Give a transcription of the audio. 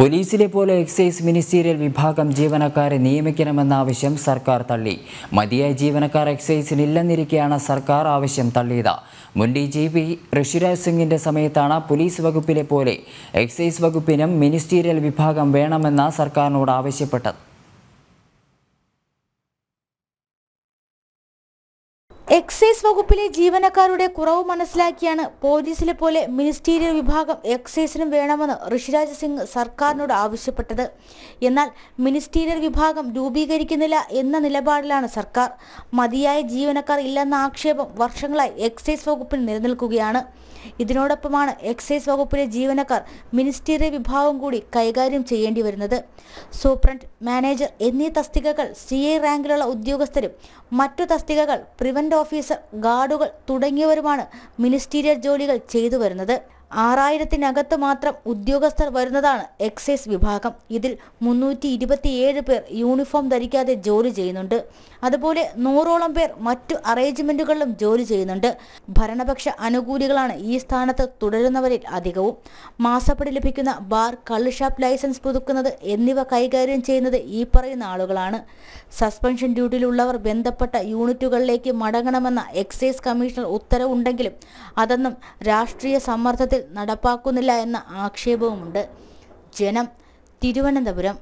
പോലീസിലെ പോലെ excise ministerial വിഭാഗം ജീവനക്കാരെ നിയമിക്കണമെന്ന ആവശ്യം സർക്കാർ തള്ളി മതിയായ ജീവനക്കാർ എക്സൈസിനില്ലെന്നിരിക്കെയാണ് സർക്കാർ ആവശ്യം തള്ളിയത് മുൻ ഡി ജി പി ഋഷിരാജ് സിംഗിൻ്റെ സമയത്താണ് പോലീസ് വകുപ്പിലെ പോലെ എക്സൈസ് വകുപ്പിനും മിനിസ്റ്റീരിയൽ വിഭാഗം വേണമെന്ന സർക്കാരിനോട് ആവശ്യപ്പെട്ടത് എക്സൈസ് വകുപ്പിലെ ജീവനക്കാരുടെ കുറവ് മനസ്സിലാക്കിയാണ് പോലീസിലെ പോലെ മിനിസ്റ്റീരിയൽ വിഭാഗം എക്സൈസിനും വേണമെന്ന് ഋഷിരാജ് സിംഗ് സർക്കാരിനോട് ആവശ്യപ്പെട്ടത് എന്നാൽ മിനിസ്റ്റീരിയൽ വിഭാഗം രൂപീകരിക്കുന്നില്ല എന്ന നിലപാടിലാണ് സർക്കാർ മതിയായ ജീവനക്കാർ ഇല്ലെന്ന ആക്ഷേപം വർഷങ്ങളായി എക്സൈസ് വകുപ്പിൽ നിലനിൽക്കുകയാണ് ഇതിനോടൊപ്പമാണ് എക്സൈസ് വകുപ്പിലെ ജീവനക്കാർ മിനിസ്റ്റീരിയൽ വിഭാഗം കൂടി കൈകാര്യം ചെയ്യേണ്ടി വരുന്നത് സൂപ്രണ്ട് മാനേജർ എന്നീ തസ്തികകൾ സി എ റാങ്കിലുള്ള ഉദ്യോഗസ്ഥരും മറ്റു തസ്തികകൾ പ്രിവൻ്റ് ഓഫ് ഓഫീസർ ഗാർഡുകൾ തുടങ്ങിയവരുമാണ് മിനിസ്റ്റീരിയൽ ജോലികൾ ചെയ്തു വരുന്നത് ആറായിരത്തിനകത്ത് മാത്രം ഉദ്യോഗസ്ഥർ വരുന്നതാണ് എക്സൈസ് വിഭാഗം ഇതിൽ മുന്നൂറ്റി ഇരുപത്തിയേഴ് പേർ യൂണിഫോം ധരിക്കാതെ ജോലി ചെയ്യുന്നുണ്ട് അതുപോലെ നൂറോളം പേർ മറ്റു അറേഞ്ച്മെന്റുകളിലും ജോലി ചെയ്യുന്നുണ്ട് ഭരണപക്ഷ അനുകൂലികളാണ് ഈ സ്ഥാനത്ത് തുടരുന്നവരിൽ അധികവും മാസപ്പടി ലഭിക്കുന്ന ബാർ കള്ളുഷാപ്പ് ലൈസൻസ് പുതുക്കുന്നത് എന്നിവ കൈകാര്യം ചെയ്യുന്നത് ഈ പറയുന്ന ആളുകളാണ് സസ്പെൻഷൻ ഡ്യൂട്ടിയിലുള്ളവർ ബന്ധപ്പെട്ട യൂണിറ്റുകളിലേക്ക് മടങ്ങണമെന്ന എക്സൈസ് കമ്മീഷണർ ഉത്തരവുണ്ടെങ്കിലും അതൊന്നും രാഷ്ട്രീയ സമ്മർദ്ദത്തിൽ നടപ്പാക്കുന്നില്ല എന്ന ആക്ഷേപവുമുണ്ട് ജനം തിരുവനന്തപുരം